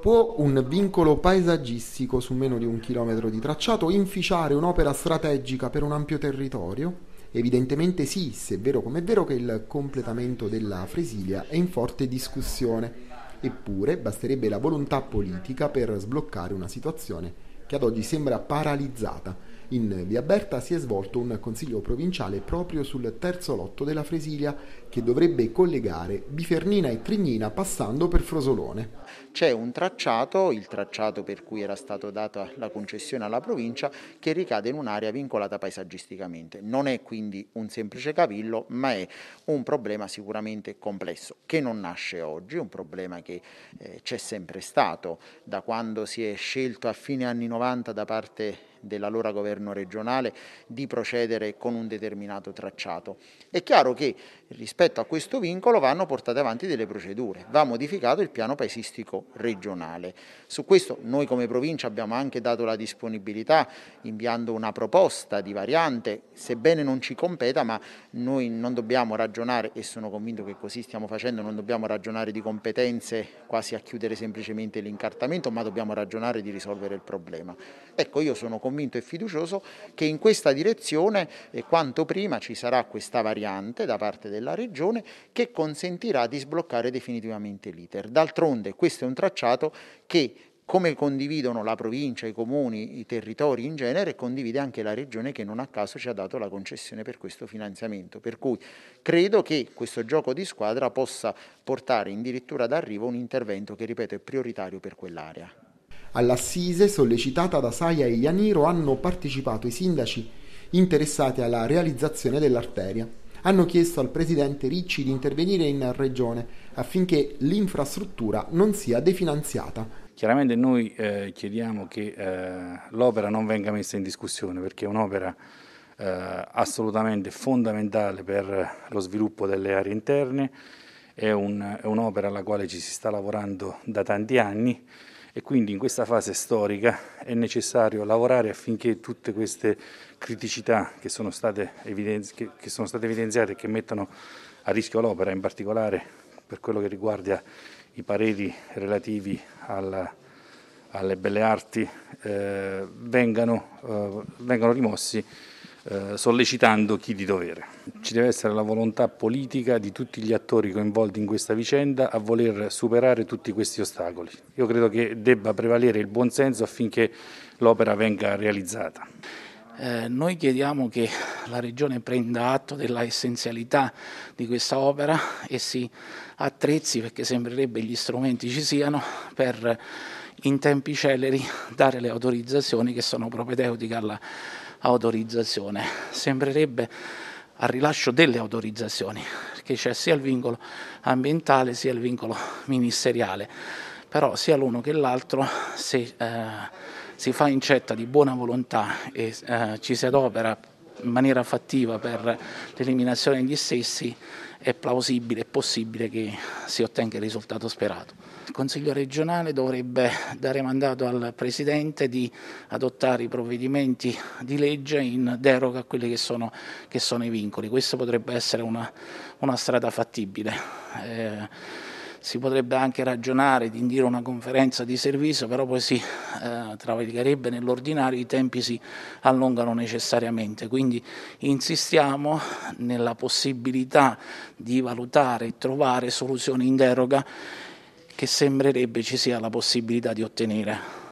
Può un vincolo paesaggistico su meno di un chilometro di tracciato inficiare un'opera strategica per un ampio territorio? Evidentemente sì, se è vero come è vero che il completamento della Fresilia è in forte discussione. Eppure basterebbe la volontà politica per sbloccare una situazione che ad oggi sembra paralizzata in via Berta si è svolto un consiglio provinciale proprio sul terzo lotto della Fresilia che dovrebbe collegare Bifernina e Trignina passando per Frosolone. C'è un tracciato, il tracciato per cui era stata data la concessione alla provincia, che ricade in un'area vincolata paesaggisticamente. Non è quindi un semplice cavillo, ma è un problema sicuramente complesso, che non nasce oggi, un problema che eh, c'è sempre stato da quando si è scelto a fine anni 90 da parte dell'allora governo regionale di procedere con un determinato tracciato. È chiaro che rispetto a questo vincolo vanno portate avanti delle procedure, va modificato il piano paesistico regionale. Su questo noi come provincia abbiamo anche dato la disponibilità inviando una proposta di variante, sebbene non ci competa, ma noi non dobbiamo ragionare, e sono convinto che così stiamo facendo, non dobbiamo ragionare di competenze quasi a chiudere semplicemente l'incartamento, ma dobbiamo ragionare di risolvere il problema. Ecco, io sono convinto convinto e fiducioso che in questa direzione eh, quanto prima ci sarà questa variante da parte della Regione che consentirà di sbloccare definitivamente l'iter. D'altronde questo è un tracciato che come condividono la provincia, i comuni, i territori in genere, condivide anche la regione che non a caso ci ha dato la concessione per questo finanziamento. Per cui credo che questo gioco di squadra possa portare addirittura ad arrivo un intervento che, ripeto, è prioritario per quell'area. All'assise sollecitata da Saia e Ianiro hanno partecipato i sindaci interessati alla realizzazione dell'arteria. Hanno chiesto al presidente Ricci di intervenire in regione affinché l'infrastruttura non sia definanziata. Chiaramente noi eh, chiediamo che eh, l'opera non venga messa in discussione perché è un'opera eh, assolutamente fondamentale per lo sviluppo delle aree interne, è, un, è un'opera alla quale ci si sta lavorando da tanti anni e quindi in questa fase storica è necessario lavorare affinché tutte queste criticità che sono state, evidenzi- che sono state evidenziate e che mettono a rischio l'opera, in particolare per quello che riguarda i pareri relativi alla, alle belle arti, eh, vengano, eh, vengano rimossi eh, sollecitando chi di dovere. Ci deve essere la volontà politica di tutti gli attori coinvolti in questa vicenda a voler superare tutti questi ostacoli. Io credo che debba prevalere il buonsenso affinché l'opera venga realizzata. Eh, noi chiediamo che la Regione prenda atto della essenzialità di questa opera e si attrezzi, perché sembrerebbe gli strumenti ci siano, per in tempi celeri dare le autorizzazioni che sono propedeutiche alla autorizzazione. Sembrerebbe al rilascio delle autorizzazioni, perché c'è sia il vincolo ambientale sia il vincolo ministeriale, però sia l'uno che l'altro se eh, si fa incetta di buona volontà e eh, ci si adopera in maniera fattiva per l'eliminazione degli stessi, è plausibile e possibile che si ottenga il risultato sperato. Il Consiglio regionale dovrebbe dare mandato al Presidente di adottare i provvedimenti di legge in deroga a quelli che sono, che sono i vincoli. Questa potrebbe essere una, una strada fattibile. Eh, si potrebbe anche ragionare di indire una conferenza di servizio, però poi si eh, travalicherebbe nell'ordinario, i tempi si allungano necessariamente. Quindi insistiamo nella possibilità di valutare e trovare soluzioni in deroga che sembrerebbe ci sia la possibilità di ottenere.